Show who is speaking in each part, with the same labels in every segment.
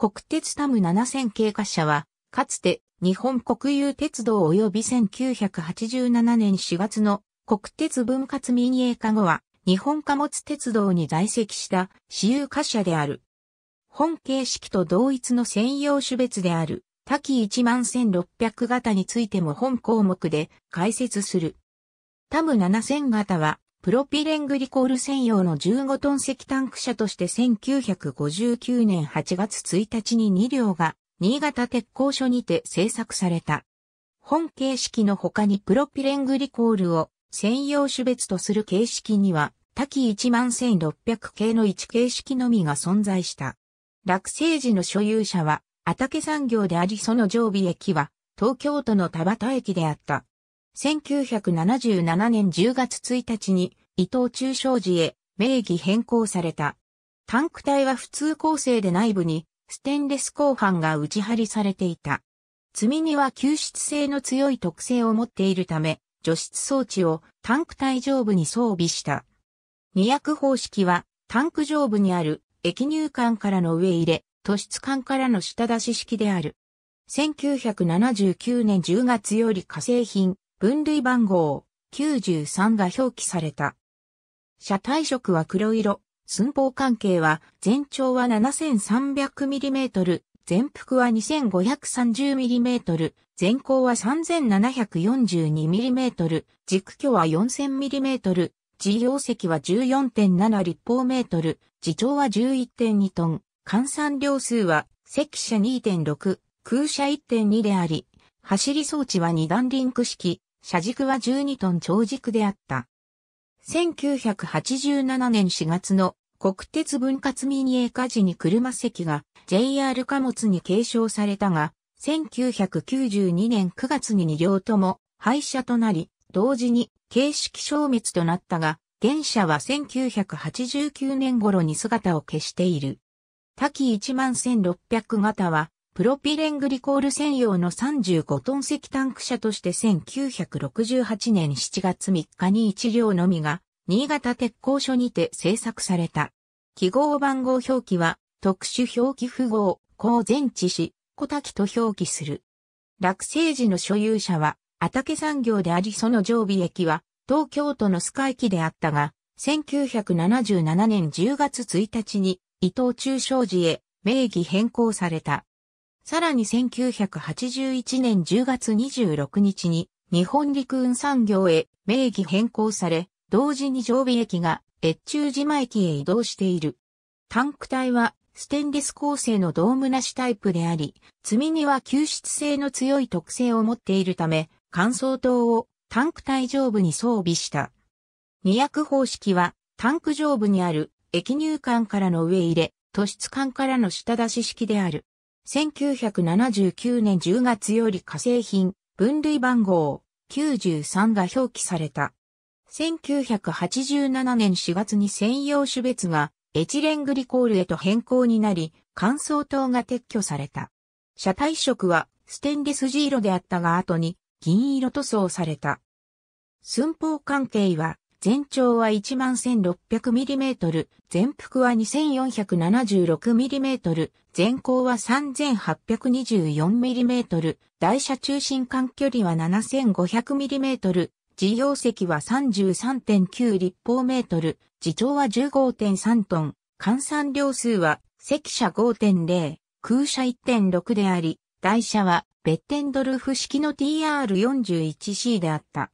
Speaker 1: 国鉄タム7000系貨車は、かつて日本国有鉄道及び1987年4月の国鉄分割民営化後は日本貨物鉄道に在籍した私有貨車である。本形式と同一の専用種別である多岐11600型についても本項目で解説する。タム7000型はプロピレングリコール専用の15トン石炭区社として1959年8月1日に2両が新潟鉄工所にて製作された。本形式の他にプロピレングリコールを専用種別とする形式には多岐11600系の1形式のみが存在した。落成時の所有者は、畑産業でありその常備駅は、東京都の田端駅であった。1977年10月1日に伊藤忠商事へ名義変更された。タンク体は普通構成で内部にステンレス鋼板が打ち張りされていた。積み荷は吸湿性の強い特性を持っているため、除湿装置をタンク体上部に装備した。二役方式はタンク上部にある液入管からの上入れ、突出管からの下出し式である。1979年10月より化成品、分類番号93が表記された。車体色は黒色、寸法関係は全長は 7300mm、全幅は 2530mm、全高は 3742mm、軸距は 4000mm、自容積は14.7立方メートル、自重は11.2トン、換算量数は積車2.6、空車1.2であり、走り装置は2段リンク式、車軸は12トン長軸であった。1987年4月の国鉄分割民営化時に車席が JR 貨物に継承されたが、1992年9月に2両とも廃車となり、同時に形式消滅となったが、現車は1989年頃に姿を消している。多岐11600型はプロピレングリコール専用の35トン石タンク車として1968年7月3日に1両のみが新潟鉄工所にて製作された。記号番号表記は特殊表記符号、高前置し、小滝と表記する。落成時の所有者は、あたけ産業でありその常備駅は、東京都のスカイ機であったが、1977年10月1日に、伊藤忠商事へ名義変更された。さらに1981年10月26日に日本陸運産業へ名義変更され、同時に常備駅が越中島駅へ移動している。タンク体はステンレス構成のドームなしタイプであり、積み荷は吸湿性の強い特性を持っているため、乾燥灯をタンク体上部に装備した。二役方式はタンク上部にある液入管からの上入れ、突出管からの下出し式である。1979年10月より化成品、分類番号93が表記された。1987年4月に専用種別がエチレングリコールへと変更になり、乾燥灯が撤去された。車体色はステンレス地色であったが後に銀色塗装された。寸法関係は全長は 11,600mm、全幅は 2,476mm、全高は 3,824mm、台車中心間距離は 7,500mm、自業席は33.9立方メートル、自長は15.3トン、換算量数は積車5.0、空車1.6であり、台車はベッテンドルフ式の TR41C であった。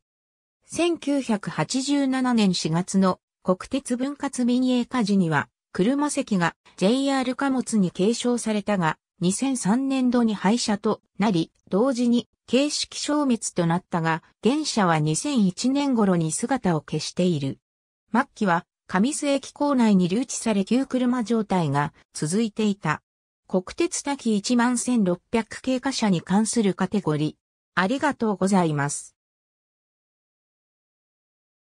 Speaker 1: 1987年4月の国鉄分割民営化時には、車席が JR 貨物に継承されたが、2003年度に廃車となり、同時に形式消滅となったが、現車は2001年頃に姿を消している。末期は、上須駅構内に留置され旧車状態が続いていた。国鉄多岐1万1600経過車に関するカテゴリー。ありがとうございます。